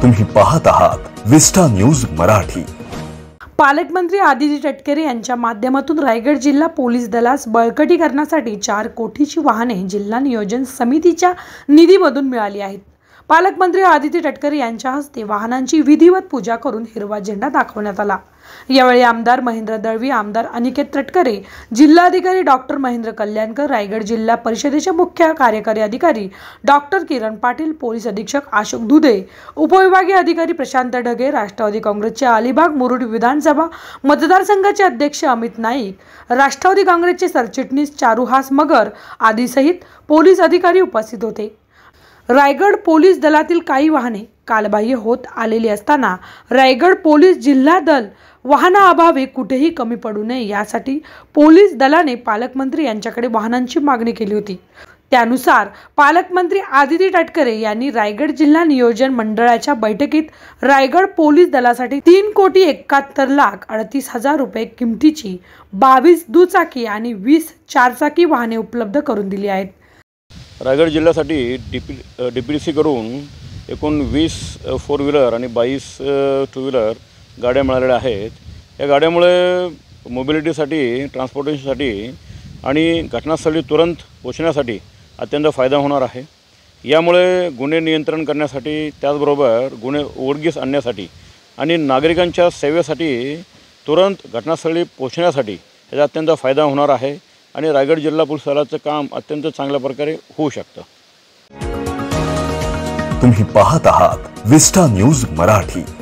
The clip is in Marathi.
तुम्ही पाहत आहात विस्टा न्यूज मराठी पालकमंत्री आदिती तटकरे यांच्या माध्यमातून रायगड जिल्हा पोलीस दलास बळकटी करण्यासाठी चार कोटीची वाहने जिल्हा नियोजन समितीच्या निधीमधून मिळाली आहेत पालकमंत्री आदिती तटकरे यांच्या हस्ते वाहनांची विधिवत पूजा करून हिरवा झेंडा दाखवण्यात आला यावेळी आमदार महेंद्र दळवी आमदार अनिकेत तटकरे जिल्हाधिकारी डॉक्टर महेंद्र कल्याणकर रायगड जिल्हा परिषदेचे मुख्य कार्यकारी अधिकारी डॉक्टर किरण पाटील पोलीस अधीक्षक अशोक दुधे उपविभागीय अधिकारी प्रशांत ढगे राष्ट्रवादी काँग्रेसचे अलिबाग मुरुड विधानसभा मतदारसंघाचे अध्यक्ष अमित नाईक राष्ट्रवादी काँग्रेसचे सरचिटणीस चारुहास मगर आदीसहित पोलीस अधिकारी उपस्थित होते रायगड पोलीस दलातील काही वाहने कालबाह्य होत आलेली असताना रायगड पोलीस जिल्हा दल वाहनाअभावी कुठेही कमी पडू नये यासाठी पोलीस दलाने पालकमंत्री यांच्याकडे वाहनांची मागणी केली होती त्यानुसार पालकमंत्री आदिती टटकरे यांनी रायगड जिल्हा नियोजन मंडळाच्या बैठकीत रायगड पोलीस दलासाठी तीन कोटी एकाहत्तर लाख अडतीस हजार रुपये किमतीची बावीस दुचाकी आणि वीस चारचाकी वाहने उपलब्ध करून दिली आहेत रायगड जिल्ह्यासाठी D P D P D सीकडून एकूण वीस फोर व्हीलर आणि बावीस टू व्हीलर गाड्या मिळालेल्या आहेत या गाड्यामुळे मोबिलिटीसाठी ट्रान्सपोर्टेशनसाठी आणि घटनास्थळी तुरंत पोचण्यासाठी अत्यंत फायदा होणार आहे यामुळे गुन्हे नियंत्रण करण्यासाठी त्याचबरोबर गुन्हे उडगीस आणण्यासाठी आणि नागरिकांच्या सेवेसाठी तुरंत घटनास्थळी पोचण्यासाठी याचा अत्यंत फायदा होणार आहे आणि रायगड जिल्हा पोलीस काम अत्यंत चांगल्या प्रकारे होऊ शकतं तुम्ही पाहत आहात विस्टा न्यूज मराठी